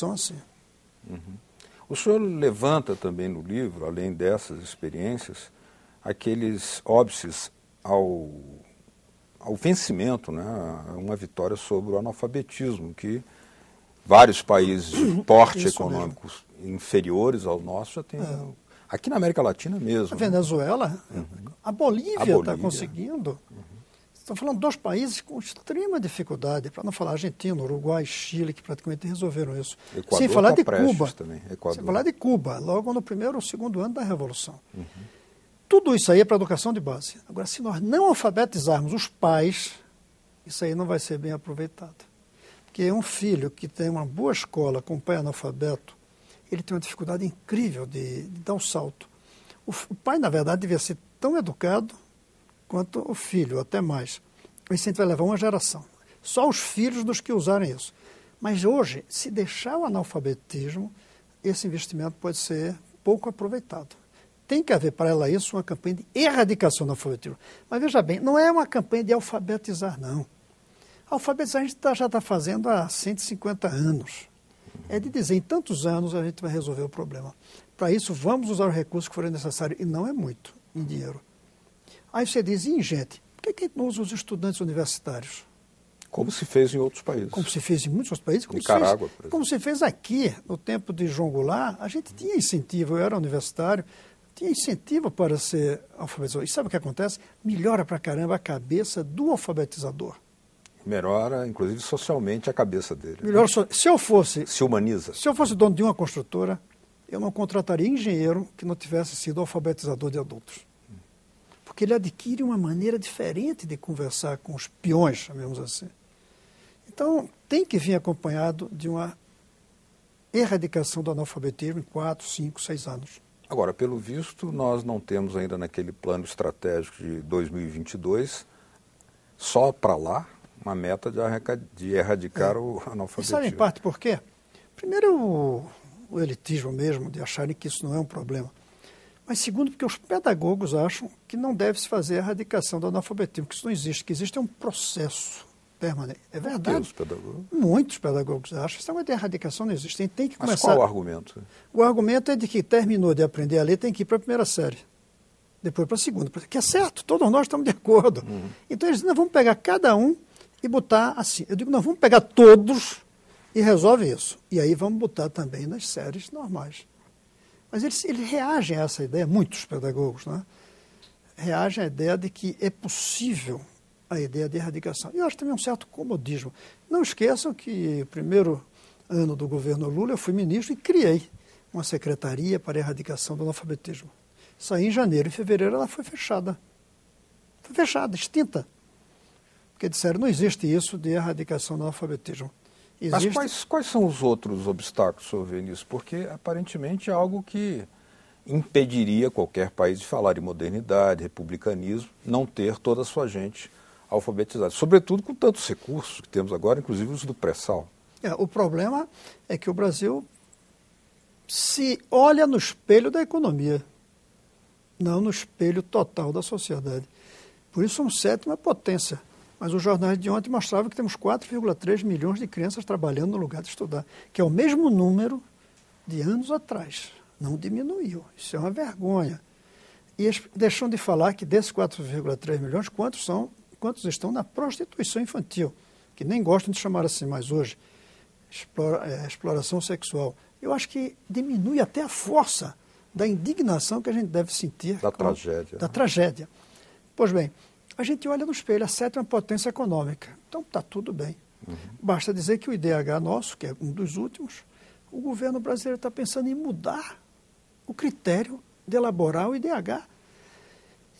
são então, assim. Uhum. O senhor levanta também no livro, além dessas experiências, aqueles óbices ao, ao vencimento, né? uma vitória sobre o analfabetismo, que vários países de porte Isso econômico mesmo. inferiores ao nosso já têm. É. Aqui na América Latina mesmo. A né? Venezuela, uhum. a Bolívia está conseguindo. Uhum estão falando de dois países com extrema dificuldade, para não falar Argentina, Uruguai, Chile, que praticamente resolveram isso. Equador, Sem falar tá de Cuba. Também. Sem falar de Cuba, logo no primeiro ou segundo ano da Revolução. Uhum. Tudo isso aí é para educação de base. Agora, se nós não alfabetizarmos os pais, isso aí não vai ser bem aproveitado. Porque um filho que tem uma boa escola com um pai analfabeto, ele tem uma dificuldade incrível de, de dar um salto. O, o pai, na verdade, devia ser tão educado quanto o filho, até mais. O incêndio vai é levar uma geração. Só os filhos dos que usarem isso. Mas hoje, se deixar o analfabetismo, esse investimento pode ser pouco aproveitado. Tem que haver para ela isso uma campanha de erradicação do analfabetismo. Mas veja bem, não é uma campanha de alfabetizar, não. Alfabetizar a gente tá, já está fazendo há 150 anos. É de dizer, em tantos anos a gente vai resolver o problema. Para isso, vamos usar os recursos que forem necessários, e não é muito em dinheiro. Aí você diz, e gente? Por que, é que a gente não usa os estudantes universitários? Como se fez em outros países. Como se fez em muitos outros países. Como Nicarágua, se fez, Como se fez aqui, no tempo de João Goulart, a gente tinha incentivo, eu era universitário, tinha incentivo para ser alfabetizador. E sabe o que acontece? Melhora para caramba a cabeça do alfabetizador. Melhora, inclusive, socialmente a cabeça dele. Né? Melhora, né? se eu fosse... Se humaniza. Se eu fosse dono de uma construtora, eu não contrataria engenheiro que não tivesse sido alfabetizador de adultos porque ele adquire uma maneira diferente de conversar com os peões, chamemos assim. Então, tem que vir acompanhado de uma erradicação do analfabetismo em 4, 5, 6 anos. Agora, pelo visto, nós não temos ainda naquele plano estratégico de 2022, só para lá, uma meta de erradicar é. o analfabetismo. E sabe em parte por quê? Primeiro, o, o elitismo mesmo, de acharem que isso não é um problema. Mas segundo, porque os pedagogos acham que não deve se fazer a erradicação do analfabetismo, que isso não existe, que existe é um processo permanente. É verdade. pedagogos. Muitos pedagogos acham que essa é erradicação não existe. Tem que começar. Mas qual o argumento? O argumento é de que terminou de aprender a ler, tem que ir para a primeira série. Depois para a segunda. Que é certo, todos nós estamos de acordo. Uhum. Então eles dizem, nós vamos pegar cada um e botar assim. Eu digo, nós vamos pegar todos e resolve isso. E aí vamos botar também nas séries normais. Mas eles, eles reagem a essa ideia, muitos pedagogos, né? reagem à ideia de que é possível a ideia de erradicação. E eu acho também um certo comodismo. Não esqueçam que o primeiro ano do governo Lula eu fui ministro e criei uma secretaria para a erradicação do analfabetismo. Isso aí em janeiro e fevereiro ela foi fechada. Foi fechada, extinta. Porque disseram, não existe isso de erradicação do analfabetismo. Existe... Mas quais, quais são os outros obstáculos, senhor Vinícius? Porque aparentemente é algo que impediria qualquer país de falar de modernidade, republicanismo, não ter toda a sua gente alfabetizada, sobretudo com tantos recursos que temos agora, inclusive os do pré-sal. É, o problema é que o Brasil se olha no espelho da economia, não no espelho total da sociedade. Por isso, um sétima potência. Mas os jornais de ontem mostravam que temos 4,3 milhões de crianças trabalhando no lugar de estudar, que é o mesmo número de anos atrás. Não diminuiu. Isso é uma vergonha. E eles deixam de falar que desses 4,3 milhões, quantos, são, quantos estão na prostituição infantil, que nem gostam de chamar assim mais hoje, explora, é, exploração sexual. Eu acho que diminui até a força da indignação que a gente deve sentir. Da com, tragédia. Da né? tragédia. Pois bem, a gente olha no espelho, a sétima potência econômica. Então está tudo bem. Uhum. Basta dizer que o IDH nosso, que é um dos últimos, o governo brasileiro está pensando em mudar o critério de elaborar o IDH.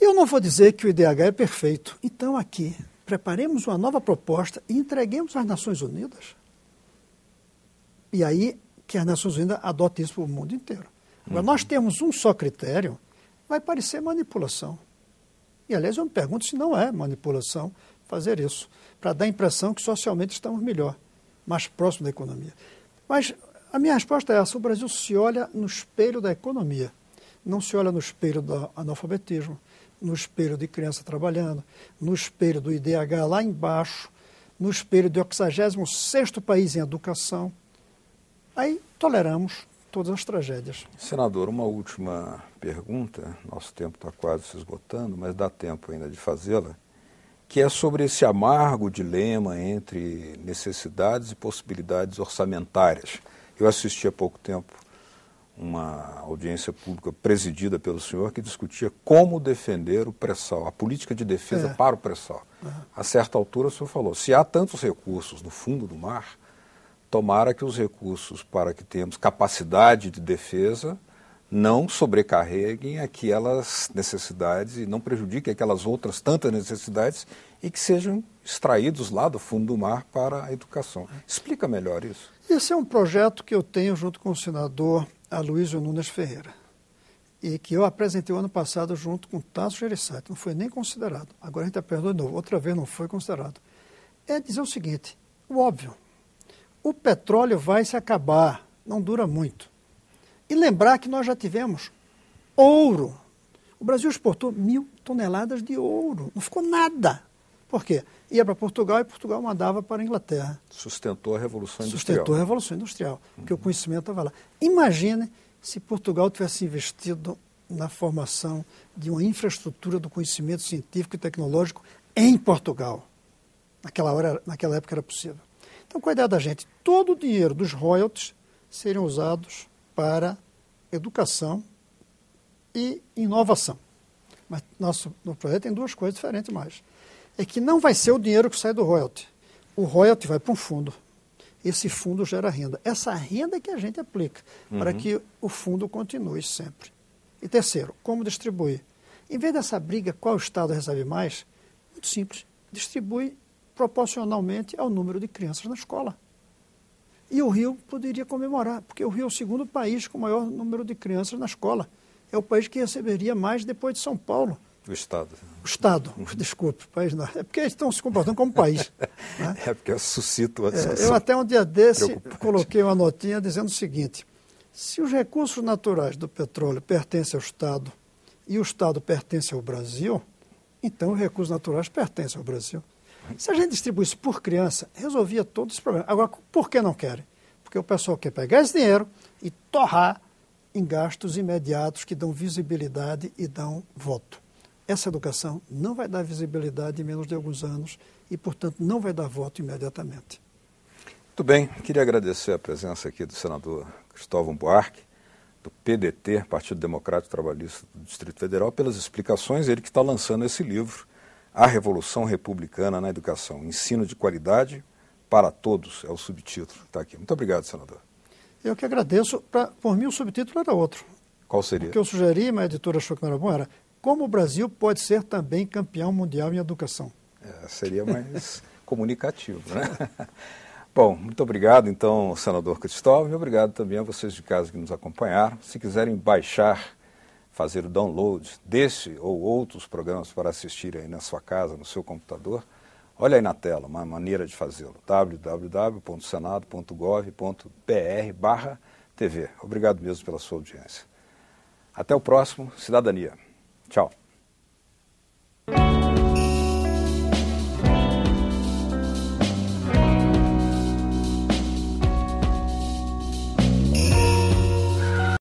Eu não vou dizer que o IDH é perfeito. Então, aqui, preparemos uma nova proposta e entreguemos às Nações Unidas. E aí que as Nações Unidas adotem isso para o mundo inteiro. Agora, uhum. nós temos um só critério, vai parecer manipulação. E, aliás, eu me pergunto se não é manipulação fazer isso, para dar a impressão que socialmente estamos melhor, mais próximo da economia. Mas a minha resposta é essa: o Brasil se olha no espelho da economia, não se olha no espelho do analfabetismo, no espelho de criança trabalhando, no espelho do IDH lá embaixo, no espelho de 86 país em educação. Aí toleramos, todas as tragédias. Senador, uma última pergunta. Nosso tempo está quase se esgotando, mas dá tempo ainda de fazê-la. Que é sobre esse amargo dilema entre necessidades e possibilidades orçamentárias. Eu assisti há pouco tempo uma audiência pública presidida pelo senhor que discutia como defender o pré-sal, a política de defesa é. para o pré-sal. Uhum. A certa altura, o senhor falou: se há tantos recursos no fundo do mar, tomara que os recursos para que tenhamos capacidade de defesa não sobrecarreguem aquelas necessidades e não prejudiquem aquelas outras tantas necessidades e que sejam extraídos lá do fundo do mar para a educação. Explica melhor isso. Esse é um projeto que eu tenho junto com o senador Aloysio Nunes Ferreira e que eu apresentei o ano passado junto com Tasso Gereissati. Não foi nem considerado. Agora a gente apertou de novo. Outra vez não foi considerado. É dizer o seguinte, o óbvio o petróleo vai se acabar, não dura muito. E lembrar que nós já tivemos ouro. O Brasil exportou mil toneladas de ouro, não ficou nada. Por quê? Ia para Portugal e Portugal mandava para a Inglaterra. Sustentou a Revolução Industrial. Sustentou a Revolução Industrial, porque o uhum. conhecimento estava lá. Imagine se Portugal tivesse investido na formação de uma infraestrutura do conhecimento científico e tecnológico em Portugal. Naquela, hora, naquela época era possível. Então, qual é a ideia da gente? Todo o dinheiro dos royalties seriam usados para educação e inovação. Mas nosso no projeto tem duas coisas diferentes mais. É que não vai ser o dinheiro que sai do royalty. O royalty vai para um fundo. Esse fundo gera renda. Essa renda é que a gente aplica uhum. para que o fundo continue sempre. E terceiro, como distribuir? Em vez dessa briga, qual estado recebe mais? Muito simples. Distribui proporcionalmente ao número de crianças na escola. E o Rio poderia comemorar, porque o Rio é o segundo país com o maior número de crianças na escola. É o país que receberia mais depois de São Paulo. O Estado. O Estado, desculpe, país não. É porque eles estão se comportando como país. né? É porque suscito uma é, Eu até um dia desse coloquei uma notinha dizendo o seguinte, se os recursos naturais do petróleo pertencem ao Estado e o Estado pertence ao Brasil, então os recursos naturais pertencem ao Brasil. Se a gente distribuísse por criança, resolvia todos os problemas. Agora, por que não querem? Porque o pessoal quer pegar esse dinheiro e torrar em gastos imediatos que dão visibilidade e dão voto. Essa educação não vai dar visibilidade em menos de alguns anos e, portanto, não vai dar voto imediatamente. Muito bem, queria agradecer a presença aqui do senador Cristóvão Buarque, do PDT, Partido Democrático Trabalhista do Distrito Federal, pelas explicações, ele que está lançando esse livro a Revolução Republicana na Educação, Ensino de Qualidade para Todos, é o subtítulo. Está aqui. Muito obrigado, senador. Eu que agradeço. Pra, por mim, o subtítulo era outro. Qual seria? O que eu sugeri, mas a editora achou que não era bom, era Como o Brasil pode ser também campeão mundial em educação. É, seria mais comunicativo, né? Bom, muito obrigado, então, senador Cristóvão, e obrigado também a vocês de casa que nos acompanharam. Se quiserem baixar fazer o download desse ou outros programas para assistir aí na sua casa, no seu computador, olha aí na tela uma maneira de fazê-lo, www.senado.gov.br barra TV. Obrigado mesmo pela sua audiência. Até o próximo Cidadania. Tchau.